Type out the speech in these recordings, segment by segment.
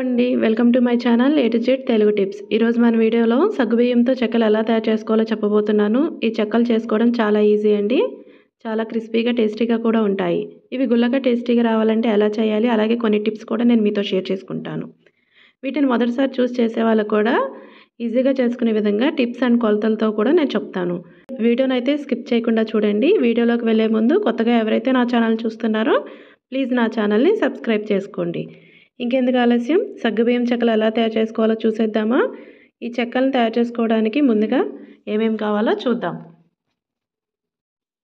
అండి welcome to my channel A to Z Telugu tips ఈరోజు మన వీడియోలో సగ్గుబియ్యంతో చెక్కలు ఎలా తయారు చేసుకోవాలో చెప్పబోతున్నాను ఈ చెక్కలు చేసుకోవడం చాలా ఈజీ అండి చాలా క్రిస్పీగా టేస్టీగా కూడా ఉంటాయి ఇవి గుల్లగా టేస్టీగా రావాలంటే ఎలా చేయాలి అలాగే కొన్ని టిప్స్ కూడా నేను మీతో షేర్ చేసుకుంటాను వీటిని మొదటిసారి చూస్ చేసే వాళ్ళకు కూడా ఈజీగా చేసుకునే విధంగా టిప్స్ అండ్ కొలతలతో కూడా నేను చెప్తాను వీడియోని అయితే స్కిప్ చేయకుండా చూడండి వీడియోలోకి వెళ్ళే ముందు కొత్తగా ఎవరైతే నా ఛానల్ చూస్తున్నారో ప్లీజ్ నా ఛానల్ని సబ్స్క్రైబ్ చేసుకోండి ఇంకెందుకు ఆలస్యం సగ్గుబియ్యం చెక్కలు ఎలా తయారు చేసుకోవాలో చూసేద్దామా ఈ చెక్కలను తయారు చేసుకోవడానికి ముందుగా ఏమేమి కావాలో చూద్దాం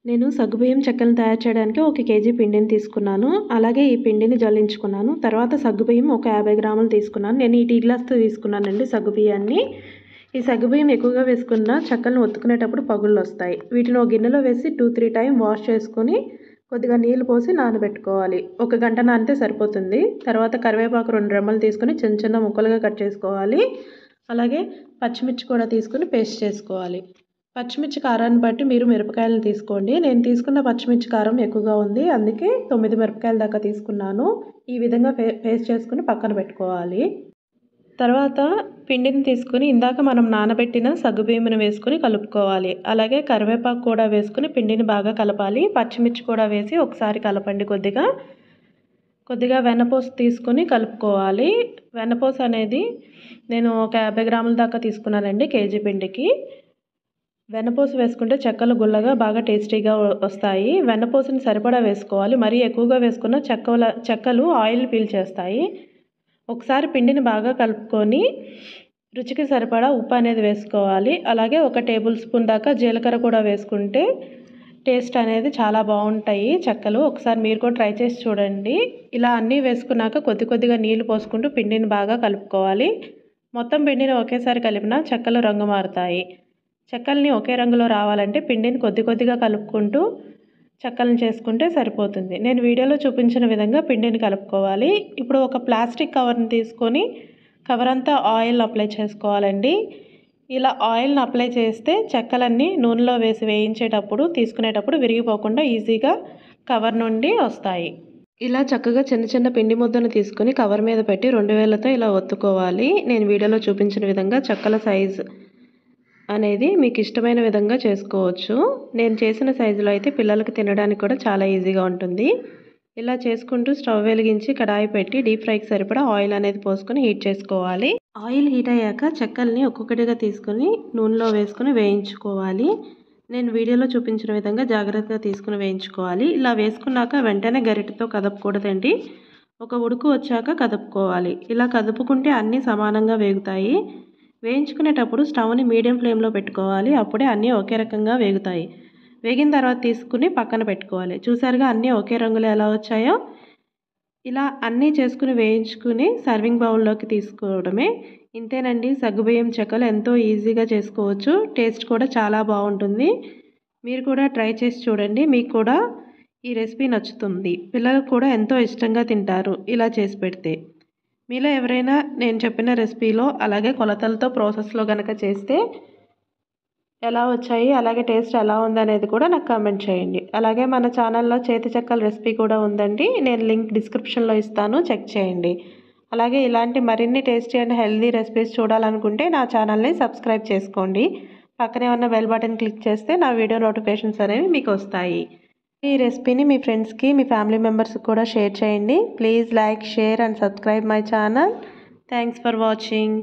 నేను సగ్గుబియ్యం చెక్కలను తయారు చేయడానికి ఒక కేజీ పిండిని తీసుకున్నాను అలాగే ఈ పిండిని జల్లించుకున్నాను తర్వాత సగ్గుబియ్యం ఒక యాభై గ్రాములు తీసుకున్నాను నేను ఈ టీ గ్లాస్తో తీసుకున్నానండి సగ్గుబియ్యాన్ని ఈ సగ్గుబియ్యం ఎక్కువగా వేసుకున్న చెక్కలను ఒత్తుకునేటప్పుడు పగుళ్ళు వస్తాయి వీటిని ఒక గిన్నెలో వేసి టూ త్రీ టైం వాష్ చేసుకొని కొద్దిగా నీళ్ళు పోసి నానబెట్టుకోవాలి ఒక గంట నానితే సరిపోతుంది తర్వాత కరివేపాకు రెండు రెమ్మలు తీసుకుని చిన్న చిన్న ముక్కలుగా కట్ చేసుకోవాలి అలాగే పచ్చిమిర్చి కూడా తీసుకుని పేస్ట్ చేసుకోవాలి పచ్చిమిర్చి కారాన్ని బట్టి మీరు మిరపకాయలను తీసుకోండి నేను తీసుకున్న పచ్చిమిర్చి కారం ఎక్కువగా ఉంది అందుకే తొమ్మిది మిరపకాయల దాకా తీసుకున్నాను ఈ విధంగా పేస్ట్ చేసుకుని పక్కన పెట్టుకోవాలి తర్వాత పిండిని తీసుకుని ఇందాక మనం నానబెట్టిన సగ్గుబియ్యమును వేసుకుని కలుపుకోవాలి అలాగే కరివేపాకు కూడా వేసుకుని పిండిని బాగా కలపాలి పచ్చిమిర్చి కూడా వేసి ఒకసారి కలపండి కొద్దిగా కొద్దిగా వెన్నపోసు తీసుకుని కలుపుకోవాలి వెన్నపోసు అనేది నేను ఒక యాభై గ్రాముల దాకా తీసుకున్నానండి కేజీ పిండికి వెన్నపోసు వేసుకుంటే చెక్కలు గుల్లగా బాగా టేస్టీగా వస్తాయి వెన్నపోసుని సరిపడా వేసుకోవాలి మరీ ఎక్కువగా వేసుకున్న చెక్కల చెక్కలు ఆయిల్ చేస్తాయి ఒకసారి పిండిని బాగా కలుపుకొని రుచికి సరిపడా ఉప్పు అనేది వేసుకోవాలి అలాగే ఒక టేబుల్ స్పూన్ దాకా జీలకర్ర కూడా వేసుకుంటే టేస్ట్ అనేది చాలా బాగుంటాయి చెక్కలు ఒకసారి మీరు కూడా ట్రై చేసి చూడండి ఇలా అన్నీ వేసుకున్నాక కొద్ది కొద్దిగా నీళ్లు పోసుకుంటూ పిండిని బాగా కలుపుకోవాలి మొత్తం పిండిని ఒకేసారి కలిపినా చెక్కలు రంగు మారుతాయి చెక్కల్ని ఒకే రంగులో రావాలంటే పిండిని కొద్ది కొద్దిగా కలుపుకుంటూ చెక్కలను చేసుకుంటే సరిపోతుంది నేను వీడియోలో చూపించిన విధంగా పిండిని కలుపుకోవాలి ఇప్పుడు ఒక ప్లాస్టిక్ కవర్ని తీసుకొని కవర్ అంతా ఆయిల్ అప్లై చేసుకోవాలండి ఇలా ఆయిల్ని అప్లై చేస్తే చెక్కలన్నీ నూనెలో వేసి వేయించేటప్పుడు తీసుకునేటప్పుడు విరిగిపోకుండా ఈజీగా కవర్ నుండి వస్తాయి ఇలా చక్కగా చిన్న చిన్న పిండి ముద్దను తీసుకుని కవర్ మీద పెట్టి రెండు వేలతో ఇలా ఒత్తుకోవాలి నేను వీడియోలో చూపించిన విధంగా చెక్కల సైజ్ అనేది మీకు ఇష్టమైన విధంగా చేసుకోవచ్చు నేను చేసిన సైజులో అయితే పిల్లలకు తినడానికి కూడా చాలా ఈజీగా ఉంటుంది ఇలా చేసుకుంటూ స్టవ్ వెలిగించి కడాయి పెట్టి డీప్ ఫ్రైకి సరిపడా ఆయిల్ అనేది పోసుకొని హీట్ చేసుకోవాలి ఆయిల్ హీట్ అయ్యాక చెక్కల్ని ఒక్కొక్కటిగా తీసుకొని నూనెలో వేసుకుని వేయించుకోవాలి నేను వీడియోలో చూపించిన విధంగా జాగ్రత్తగా తీసుకుని వేయించుకోవాలి ఇలా వేసుకున్నాక వెంటనే గరిటతో కదపకూడదండి ఒక ఉడుకు వచ్చాక కదుపుకోవాలి ఇలా కదుపుకుంటే అన్నీ సమానంగా వేగుతాయి వేయించుకునేటప్పుడు స్టవ్ని మీడియం ఫ్లేమ్లో పెట్టుకోవాలి అప్పుడే అన్నీ ఒకే రకంగా వేగుతాయి వేగిన తర్వాత తీసుకుని పక్కన పెట్టుకోవాలి చూసారుగా అన్నీ ఒకే రంగులు ఎలా వచ్చాయో ఇలా అన్నీ చేసుకుని వేయించుకుని సర్వింగ్ బౌల్లోకి తీసుకోవడమే ఇంతేనండి సగ్గుబియ్యం చెక్కలు ఎంతో ఈజీగా చేసుకోవచ్చు టేస్ట్ కూడా చాలా బాగుంటుంది మీరు కూడా ట్రై చేసి చూడండి మీకు కూడా ఈ రెసిపీ నచ్చుతుంది పిల్లలకు కూడా ఎంతో ఇష్టంగా తింటారు ఇలా చేసి పెడితే మీలో ఎవరైనా నేను చెప్పిన రెసిపీలో అలాగే కొలతలతో ప్రాసెస్లో కనుక చేస్తే ఎలా వచ్చాయి అలాగే టేస్ట్ ఎలా ఉందనేది కూడా నాకు కామెంట్ చేయండి అలాగే మన ఛానల్లో చేతి చెక్కల రెసిపీ కూడా ఉందండి నేను లింక్ డిస్క్రిప్షన్లో ఇస్తాను చెక్ చేయండి అలాగే ఇలాంటి మరిన్ని టేస్టీ అండ్ హెల్దీ రెసిపీస్ చూడాలనుకుంటే నా ఛానల్ని సబ్స్క్రైబ్ చేసుకోండి పక్కనే ఉన్న బెల్ బటన్ క్లిక్ చేస్తే నా వీడియో నోటిఫికేషన్స్ అనేవి మీకు వస్తాయి ఈ రెసిపీని మీ ఫ్రెండ్స్కి మీ ఫ్యామిలీ మెంబర్స్కి కూడా షేర్ చేయండి please like share and subscribe my channel thanks for watching